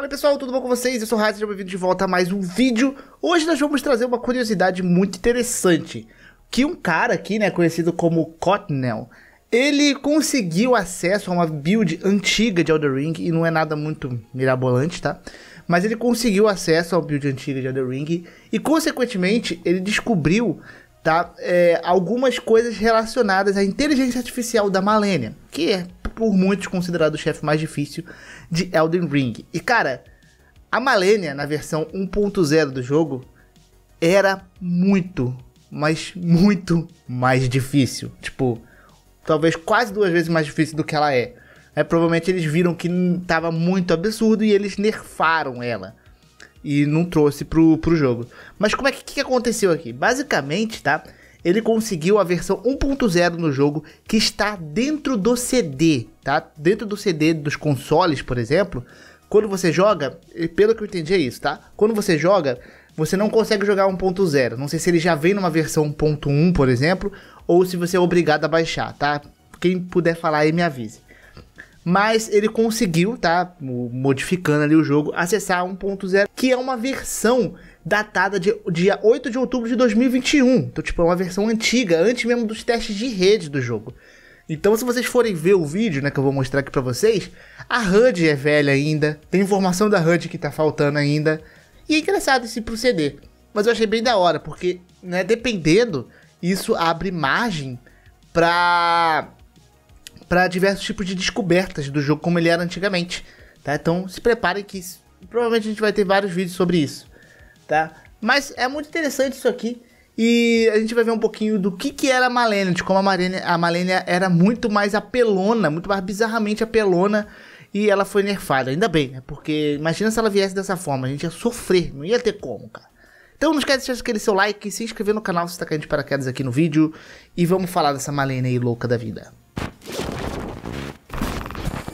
Fala pessoal, tudo bom com vocês? Eu sou o Raio, sejam bem vindo de volta a mais um vídeo. Hoje nós vamos trazer uma curiosidade muito interessante. Que um cara aqui, né, conhecido como Cotnell, ele conseguiu acesso a uma build antiga de Elder Ring, e não é nada muito mirabolante, tá? Mas ele conseguiu acesso à build antiga de Elder Ring, e consequentemente ele descobriu tá, é, algumas coisas relacionadas à inteligência artificial da Malenia, que é por muitos considerado o chefe mais difícil de Elden Ring. E cara, a Malenia na versão 1.0 do jogo era muito, mas muito mais difícil. Tipo, talvez quase duas vezes mais difícil do que ela é. É, provavelmente eles viram que tava muito absurdo e eles nerfaram ela. E não trouxe pro, pro jogo. Mas como é que, que aconteceu aqui? Basicamente, tá? ele conseguiu a versão 1.0 no jogo que está dentro do CD, tá? Dentro do CD dos consoles, por exemplo, quando você joga, pelo que eu entendi é isso, tá? Quando você joga, você não consegue jogar 1.0. Não sei se ele já vem numa versão 1.1, por exemplo, ou se você é obrigado a baixar, tá? Quem puder falar aí me avise mas ele conseguiu, tá, modificando ali o jogo, acessar 1.0, que é uma versão datada de dia 8 de outubro de 2021. Então, tipo, é uma versão antiga, antes mesmo dos testes de rede do jogo. Então, se vocês forem ver o vídeo, né, que eu vou mostrar aqui para vocês, a HUD é velha ainda, tem informação da HUD que tá faltando ainda. E é engraçado esse proceder. Mas eu achei bem da hora, porque, né, dependendo, isso abre margem pra para diversos tipos de descobertas do jogo como ele era antigamente, tá? Então se preparem que provavelmente a gente vai ter vários vídeos sobre isso, tá? Mas é muito interessante isso aqui e a gente vai ver um pouquinho do que que era a Malenia, de como a Malenia, a Malenia era muito mais apelona, muito mais bizarramente apelona e ela foi nerfada, ainda bem, né? Porque imagina se ela viesse dessa forma, a gente ia sofrer, não ia ter como, cara. Então não esquece de deixar aquele seu like, se inscrever no canal se está caindo de paraquedas aqui no vídeo. E vamos falar dessa Malenia aí louca da vida.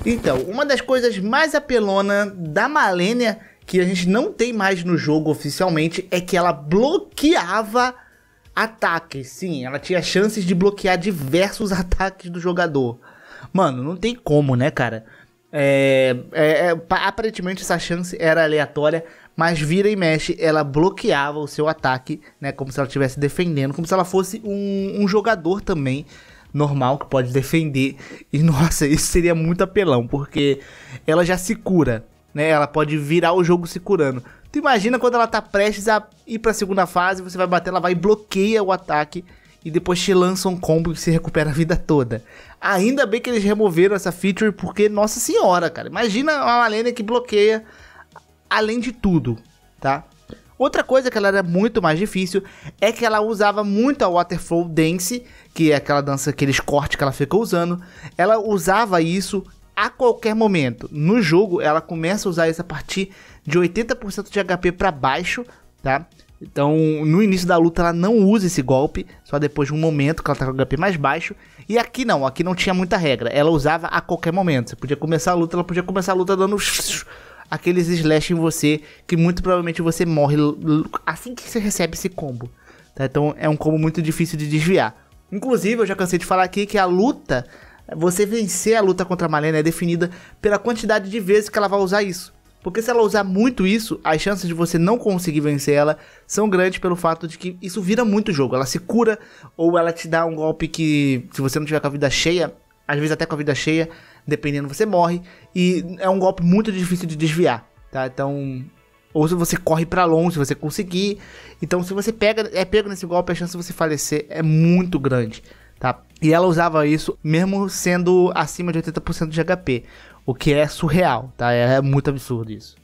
Então, uma das coisas mais apelona da Malenia que a gente não tem mais no jogo oficialmente é que ela bloqueava ataques. Sim, ela tinha chances de bloquear diversos ataques do jogador. Mano, não tem como, né, cara? É, é, é, aparentemente essa chance era aleatória, mas vira e mexe, ela bloqueava o seu ataque, né? Como se ela estivesse defendendo, como se ela fosse um, um jogador também normal que pode defender. E nossa, isso seria muito apelão, porque ela já se cura, né? Ela pode virar o jogo se curando. Tu imagina quando ela tá prestes a ir pra segunda fase, você vai bater, ela vai e bloqueia o ataque e depois te lança um combo que se recupera a vida toda. Ainda bem que eles removeram essa feature, porque, nossa senhora, cara, imagina uma Malenia que bloqueia além de tudo, tá? Outra coisa que ela era muito mais difícil é que ela usava muito a Waterflow Dance, que é aquela dança, aqueles cortes que ela fica usando. Ela usava isso a qualquer momento. No jogo, ela começa a usar isso a partir de 80% de HP para baixo, tá? Então, no início da luta, ela não usa esse golpe, só depois de um momento que ela tá com o HP mais baixo. E aqui não, aqui não tinha muita regra. Ela usava a qualquer momento. Você podia começar a luta, ela podia começar a luta dando aqueles slash em você que muito provavelmente você morre assim que você recebe esse combo. Tá? Então é um combo muito difícil de desviar. Inclusive, eu já cansei de falar aqui que a luta, você vencer a luta contra a Malena é definida pela quantidade de vezes que ela vai usar isso. Porque se ela usar muito isso, as chances de você não conseguir vencer ela são grandes pelo fato de que isso vira muito jogo. Ela se cura ou ela te dá um golpe que, se você não tiver com a vida cheia, às vezes até com a vida cheia, dependendo você morre, e é um golpe muito difícil de desviar, tá? Então, ou se você corre para longe, se você conseguir. Então, se você pega, é pego nesse golpe, a chance de você falecer é muito grande, tá? E ela usava isso mesmo sendo acima de 80% de HP, o que é surreal, tá? É, é muito absurdo isso.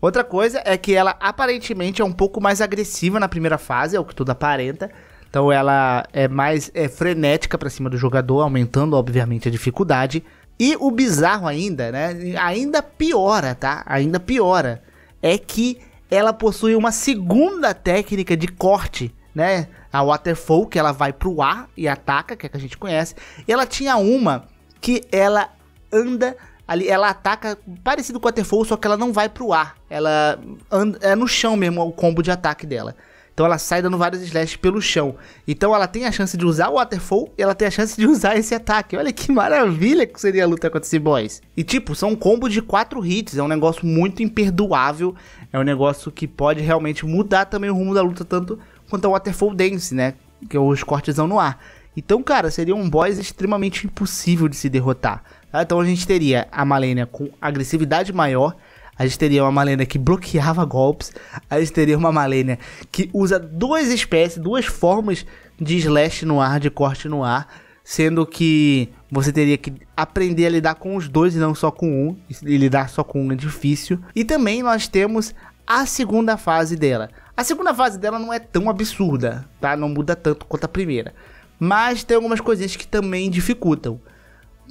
Outra coisa é que ela aparentemente é um pouco mais agressiva na primeira fase, é o que tudo aparenta. Então ela é mais é, frenética para cima do jogador, aumentando obviamente a dificuldade. E o bizarro ainda, né? Ainda piora, tá? Ainda piora. É que ela possui uma segunda técnica de corte, né? A Waterfall, que ela vai pro ar e ataca, que é que a gente conhece. E ela tinha uma que ela anda ali, ela ataca parecido com a Waterfall, só que ela não vai pro ar. Ela anda, é no chão mesmo o combo de ataque dela. Então ela sai dando vários slashes pelo chão. Então ela tem a chance de usar o Waterfall e ela tem a chance de usar esse ataque. Olha que maravilha que seria a luta contra esse boss. E tipo, são um combo de quatro hits. É um negócio muito imperdoável. É um negócio que pode realmente mudar também o rumo da luta, tanto quanto o Waterfall Dance, né? Que é os cortesão no ar. Então, cara, seria um boss extremamente impossível de se derrotar. Tá? Então a gente teria a Malenia com agressividade maior a gente teria uma Malenia que bloqueava golpes, a gente teria uma Malenia que usa duas espécies, duas formas de slash no ar, de corte no ar, sendo que você teria que aprender a lidar com os dois e não só com um, e lidar só com um é difícil. E também nós temos a segunda fase dela. A segunda fase dela não é tão absurda, tá? Não muda tanto quanto a primeira. Mas tem algumas coisinhas que também dificultam.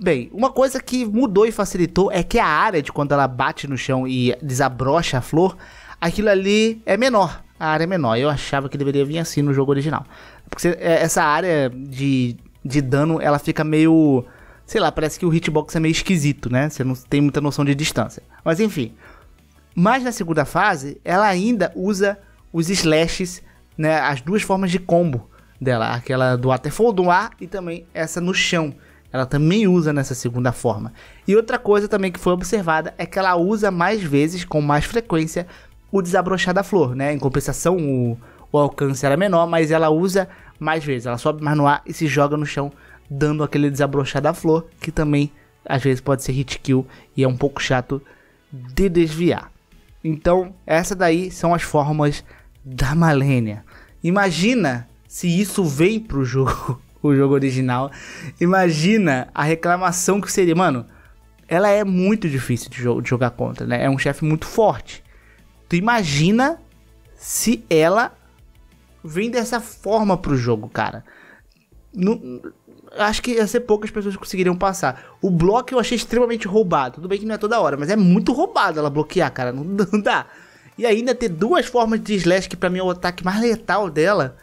Bem, uma coisa que mudou e facilitou é que a área de quando ela bate no chão e desabrocha a flor, aquilo ali é menor. A área é menor. Eu achava que deveria vir assim no jogo original. Porque é, essa área de, de dano, ela fica meio. Sei lá, parece que o hitbox é meio esquisito, né? Você não tem muita noção de distância. Mas enfim. Mas na segunda fase, ela ainda usa os slashes, né? As duas formas de combo dela. Aquela do waterfall do ar e também essa no chão. Ela também usa nessa segunda forma. E outra coisa também que foi observada é que ela usa mais vezes, com mais frequência, o desabrochar da flor, né? Em compensação, o, o alcance era menor, mas ela usa mais vezes. Ela sobe mais no ar e se joga no chão, dando aquele desabrochar da flor, que também às vezes pode ser hit kill e é um pouco chato de desviar. Então, essa daí são as formas da Malenia. Imagina se isso vem pro jogo. o jogo original. Imagina a reclamação que seria. Mano, ela é muito difícil de, jo de jogar contra, né? É um chefe muito forte. Tu imagina se ela vem dessa forma pro jogo, cara. acho que ia ser poucas pessoas conseguiriam passar. O bloco eu achei extremamente roubado. Tudo bem que não é toda hora, mas é muito roubado ela bloquear, cara. Não, não dá. E ainda ter duas formas de slash, que pra mim é o ataque mais letal dela.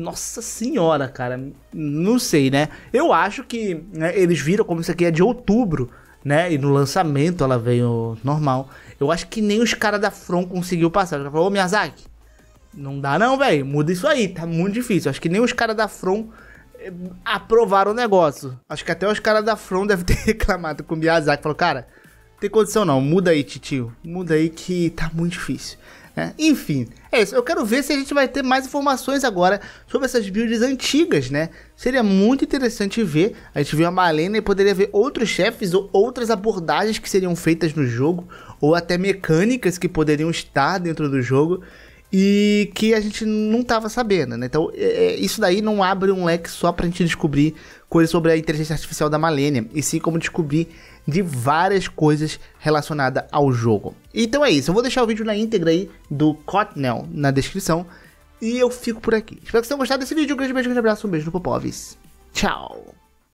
Nossa senhora, cara. Não sei, né? Eu acho que né, eles viram como isso aqui é de outubro, né? E no lançamento ela veio normal. Eu acho que nem os caras da Front conseguiu passar. Ela falou, ô Miyazaki, não dá não, velho. Muda isso aí, tá muito difícil. Eu acho que nem os caras da Front eh, aprovaram o negócio. Acho que até os caras da Front devem ter reclamado com o Miyazaki. Falou, cara, tem condição não, muda aí, titio. Muda aí que tá muito difícil. Né? Enfim, é isso. Eu quero ver se a gente vai ter mais informações agora sobre essas builds antigas, né? Seria muito interessante ver. A gente viu a Malena e poderia ver outros chefes ou outras abordagens que seriam feitas no jogo, ou até mecânicas que poderiam estar dentro do jogo e que a gente não estava sabendo, né? Então, é, é, isso daí não abre um leque só para a gente descobrir coisas sobre a inteligência artificial da Malenia, e sim como descobrir de várias coisas relacionadas ao jogo. Então é isso, eu vou deixar o vídeo na íntegra aí do Cotnell na descrição, e eu fico por aqui. Espero que vocês tenham gostado desse vídeo, um grande beijo, um grande abraço, um beijo do Popovis. Tchau!